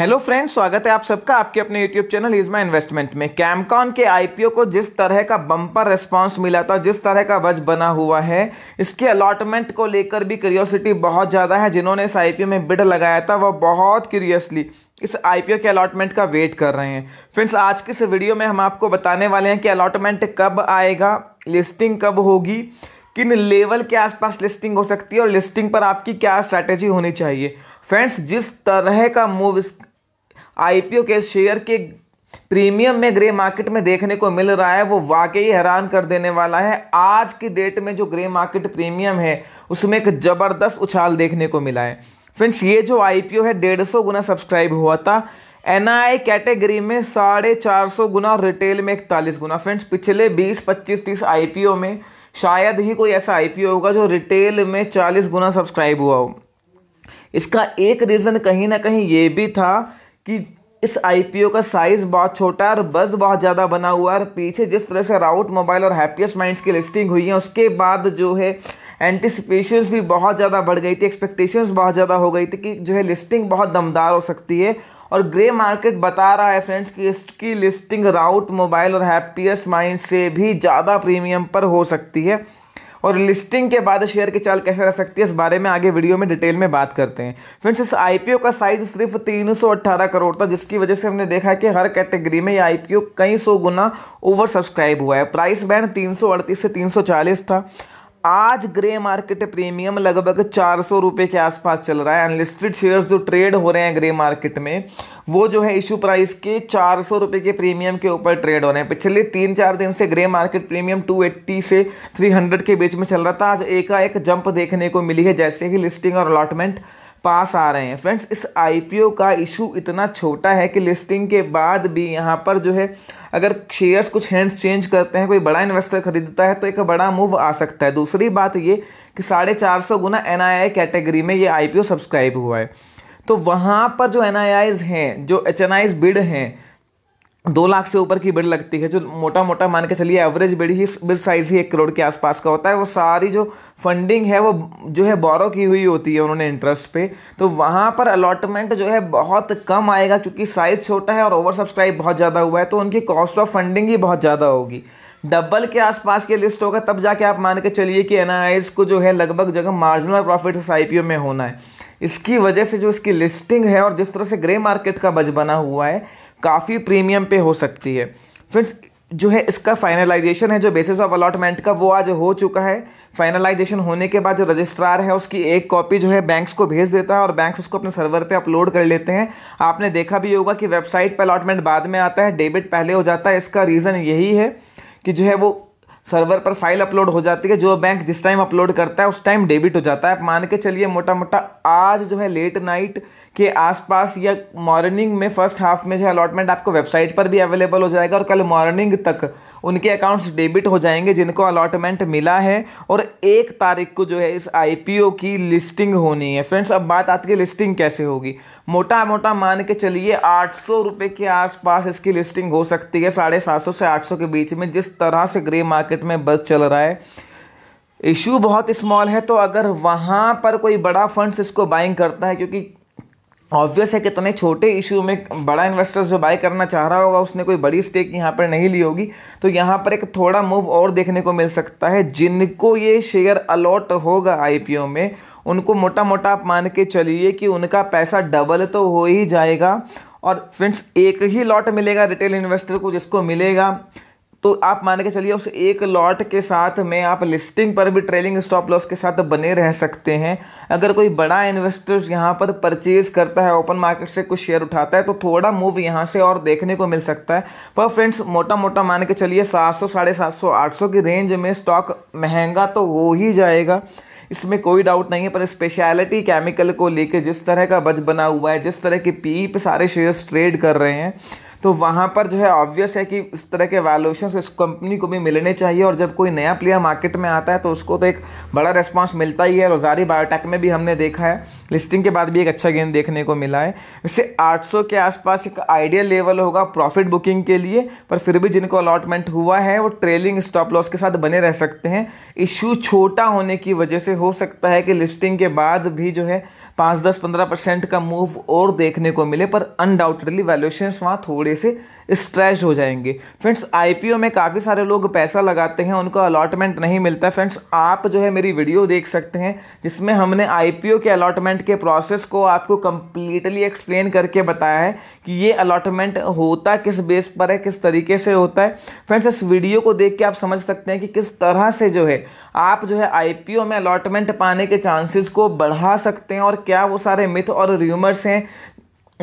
hello friends स्वागत है आप सबका आपके अपने यूट्यूब चैनल इजमा इन्वेस्टमेंट में कैमकॉन के आईपीओ को जिस तरह का बम्पर रेस्पॉन्स मिला था जिस तरह का वज बना हुआ है इसके अलॉटमेंट को लेकर भी क्यूरियोसिटी बहुत ज़्यादा है जिन्होंने इस आईपीओ में बिड लगाया था वह बहुत क्यूरियसली इस आईपीओ के अलॉटमेंट का वेट कर रहे हैं फ्रेंड्स आज की इस वीडियो में हम आपको बताने वाले हैं कि अलॉटमेंट कब आएगा लिस्टिंग कब होगी किन लेवल के आसपास लिस्टिंग हो सकती है और लिस्टिंग पर आपकी क्या स्ट्रैटेजी होनी चाहिए फ्रेंड्स जिस तरह का मूव आईपीओ के शेयर के प्रीमियम में ग्रे मार्केट में देखने को मिल रहा है वो वाकई हैरान कर देने वाला है आज की डेट में जो ग्रे मार्केट प्रीमियम है उसमें एक ज़बरदस्त उछाल देखने को मिला है फ्रेंड्स ये जो आईपीओ है डेढ़ सौ गुना सब्सक्राइब हुआ था एन कैटेगरी में साढ़े चार सौ गुना और रिटेल में इकतालीस गुना फ्रेंड्स पिछले बीस पच्चीस तीस आईपीओ में शायद ही कोई ऐसा आईपीओ होगा जो रिटेल में चालीस गुना सब्सक्राइब हुआ हो इसका एक रीज़न कहीं ना कहीं ये भी था कि इस आईपीओ का साइज़ बहुत छोटा है और बस बहुत ज़्यादा बना हुआ है और पीछे जिस तरह से राउट मोबाइल और हैप्पीएस्ट माइंड्स की लिस्टिंग हुई है उसके बाद जो है एंटिसिपेशंस भी बहुत ज़्यादा बढ़ गई थी एक्सपेक्टेशंस बहुत ज़्यादा हो गई थी कि जो है लिस्टिंग बहुत दमदार हो सकती है और ग्रे मार्केट बता रहा है फ्रेंड्स कि इसकी लिस्टिंग राउट मोबाइल और हैप्पीएस्ट माइंड से भी ज़्यादा प्रीमियम पर हो सकती है और लिस्टिंग के बाद शेयर की चाल कैसे रह सकती है इस बारे में आगे वीडियो में डिटेल में बात करते हैं फ्रेंड्स इस आईपीओ का साइज सिर्फ 318 करोड़ था जिसकी वजह से हमने देखा कि हर कैटेगरी में ये आईपीओ कई सौ गुना ओवर सब्सक्राइब हुआ है प्राइस बैंड तीन से तीन था आज ग्रे मार्केट प्रीमियम लगभग चार सौ रुपये के आसपास चल रहा है अनलिस्टेड शेयर्स जो ट्रेड हो रहे हैं ग्रे मार्केट में वो जो है इशू प्राइस के चार सौ रुपये के प्रीमियम के ऊपर ट्रेड हो रहे हैं पिछले तीन चार दिन से grey market premium two eighty से थ्री हंड्रेड के बीच में चल रहा था आज एकाएक जंप देखने को मिली है जैसे ही लिस्टिंग और अलॉटमेंट पास आ रहे हैं फ्रेंड्स इस आईपीओ का इशू इतना छोटा है कि लिस्टिंग के बाद भी यहाँ पर जो है अगर शेयर्स कुछ हैंड्स चेंज करते हैं कोई बड़ा इन्वेस्टर खरीदता है तो एक बड़ा मूव आ सकता है दूसरी बात ये कि साढ़े चार सौ गुना एन कैटेगरी में ये आई सब्सक्राइब हुआ है तो वहाँ पर जो एन हैं जो एच बिड हैं दो लाख से ऊपर की बिड लगती है जो मोटा मोटा मान के चलिए एवरेज बिड ही बिड साइज ही एक करोड़ के आसपास का होता है वो सारी जो फंडिंग है वो जो है बोरो की हुई होती है उन्होंने इंटरेस्ट पे तो वहाँ पर अलॉटमेंट जो है बहुत कम आएगा क्योंकि साइज़ छोटा है और ओवर सब्सक्राइब बहुत ज़्यादा हुआ है तो उनकी कॉस्ट ऑफ फंडिंग ही बहुत ज़्यादा होगी डबल के आसपास के लिस्ट होगा तब जाके आप मान के चलिए कि एन को जो है लगभग जगह मार्जिनल प्रॉफिट इस आई में होना है इसकी वजह से जो इसकी लिस्टिंग है और जिस तरह से ग्रे मार्केट का बज बना हुआ है काफ़ी प्रीमियम पे हो सकती है फ्रेंड्स जो है इसका फाइनलाइजेशन है जो बेसिस ऑफ अलॉटमेंट का वो आज हो चुका है फाइनलाइजेशन होने के बाद जो रजिस्ट्रार है उसकी एक कॉपी जो है बैंक्स को भेज देता है और बैंक्स उसको अपने सर्वर पे अपलोड कर लेते हैं आपने देखा भी होगा कि वेबसाइट पर अलॉटमेंट बाद में आता है डेबिट पहले हो जाता है इसका रीज़न यही है कि जो है वो सर्वर पर फाइल अपलोड हो जाती है जो बैंक जिस टाइम अपलोड करता है उस टाइम डेबिट हो जाता है आप मान के चलिए मोटा मोटा आज जो है लेट नाइट के आसपास या मॉर्निंग में फर्स्ट हाफ में जो है अलॉटमेंट आपको वेबसाइट पर भी अवेलेबल हो जाएगा और कल मॉर्निंग तक उनके अकाउंट्स डेबिट हो जाएंगे जिनको अलॉटमेंट मिला है और एक तारीख को जो है इस आईपीओ की लिस्टिंग होनी है फ्रेंड्स अब बात आती है लिस्टिंग कैसे होगी मोटा मोटा मान के चलिए आठ सौ रुपये के आसपास इसकी लिस्टिंग हो सकती है साढ़े सात सौ से आठ सौ के बीच में जिस तरह से ग्रे मार्केट में बस चल रहा है इशू बहुत स्मॉल है तो अगर वहाँ पर कोई बड़ा फंड्स इसको बाइंग करता है क्योंकि ऑब्वियस है कि इतने छोटे इशू में बड़ा इन्वेस्टर्स जो बाय करना चाह रहा होगा उसने कोई बड़ी स्टेक यहाँ पर नहीं ली होगी तो यहाँ पर एक थोड़ा मूव और देखने को मिल सकता है जिनको ये शेयर अलॉट होगा आई में उनको मोटा मोटा आप मान के चलिए कि उनका पैसा डबल तो हो ही जाएगा और फ्रेंड्स एक ही लॉट मिलेगा रिटेल इन्वेस्टर को जिसको मिलेगा तो आप मान के चलिए उस एक लॉट के साथ में आप लिस्टिंग पर भी ट्रेलिंग स्टॉप लॉस के साथ बने रह सकते हैं अगर कोई बड़ा इन्वेस्टर्स यहाँ पर परचेज करता है ओपन मार्केट से कुछ शेयर उठाता है तो थोड़ा मूव यहाँ से और देखने को मिल सकता है पर फ्रेंड्स मोटा मोटा मान के चलिए सात सौ साढ़े सात सौ आठ सौ की रेंज में स्टॉक महंगा तो हो ही जाएगा इसमें कोई डाउट नहीं है पर स्पेशलिटी केमिकल को लेकर जिस तरह का बज बना हुआ है जिस तरह के पीप सारे शेयर्स ट्रेड कर रहे हैं तो वहाँ पर जो है ऑब्वियस है कि इस तरह के वैल्यूशन इस कंपनी को भी मिलने चाहिए और जब कोई नया प्लेयर मार्केट में आता है तो उसको तो एक बड़ा रिस्पॉन्स मिलता ही है रोजारी बायोटेक में भी हमने देखा है लिस्टिंग के बाद भी एक अच्छा गेंद देखने को मिला है इससे 800 के आसपास एक आइडियल लेवल होगा प्रॉफिट बुकिंग के लिए पर फिर भी जिनको अलॉटमेंट हुआ है वो ट्रेलिंग स्टॉप लॉस के साथ बने रह सकते हैं इशू छोटा होने की वजह से हो सकता है कि लिस्टिंग के बाद भी जो है पाँच दस पंद्रह परसेंट का मूव और देखने को मिले पर अनडाउटेडली वैल्यूशन वहाँ थोड़े से स्ट्रेस्ड हो जाएंगे फ्रेंड्स आईपीओ में काफ़ी सारे लोग पैसा लगाते हैं उनको अलॉटमेंट नहीं मिलता फ्रेंड्स आप जो है मेरी वीडियो देख सकते हैं जिसमें हमने आईपीओ के अलॉटमेंट के प्रोसेस को आपको कम्प्लीटली एक्सप्लेन करके बताया है कि ये अलॉटमेंट होता किस बेस पर है किस तरीके से होता है फ्रेंड्स इस वीडियो को देख के आप समझ सकते हैं कि किस तरह से जो है आप जो है आईपीओ में अलॉटमेंट पाने के चांसेस को बढ़ा सकते हैं और क्या वो सारे मिथ और र्यूमर्स हैं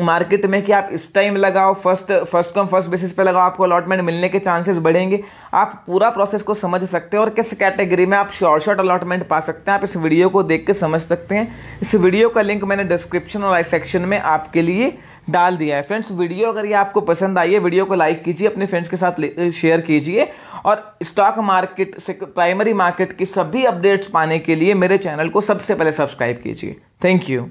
मार्केट में कि आप इस टाइम लगाओ first first come first basis पे लगाओ आपको अलॉटमेंट मिलने के चांसेस बढ़ेंगे आप पूरा प्रोसेस को समझ सकते हैं और किस कैटेगरी में आप शॉर्ट शॉर्ट अलॉटमेंट पा सकते हैं आप इस वीडियो को देख के समझ सकते हैं इस वीडियो का लिंक मैंने डिस्क्रिप्शन और आई सेक्शन में आपके लिए डाल दिया है फ्रेंड्स वीडियो अगर ये आपको पसंद आई है वीडियो को लाइक कीजिए अपने फ्रेंड्स के साथ शेयर कीजिए और स्टॉक मार्केट से प्राइमरी मार्केट की सभी अपडेट्स पाने के लिए मेरे चैनल को सबसे पहले सब्सक्राइब कीजिए थैंक यू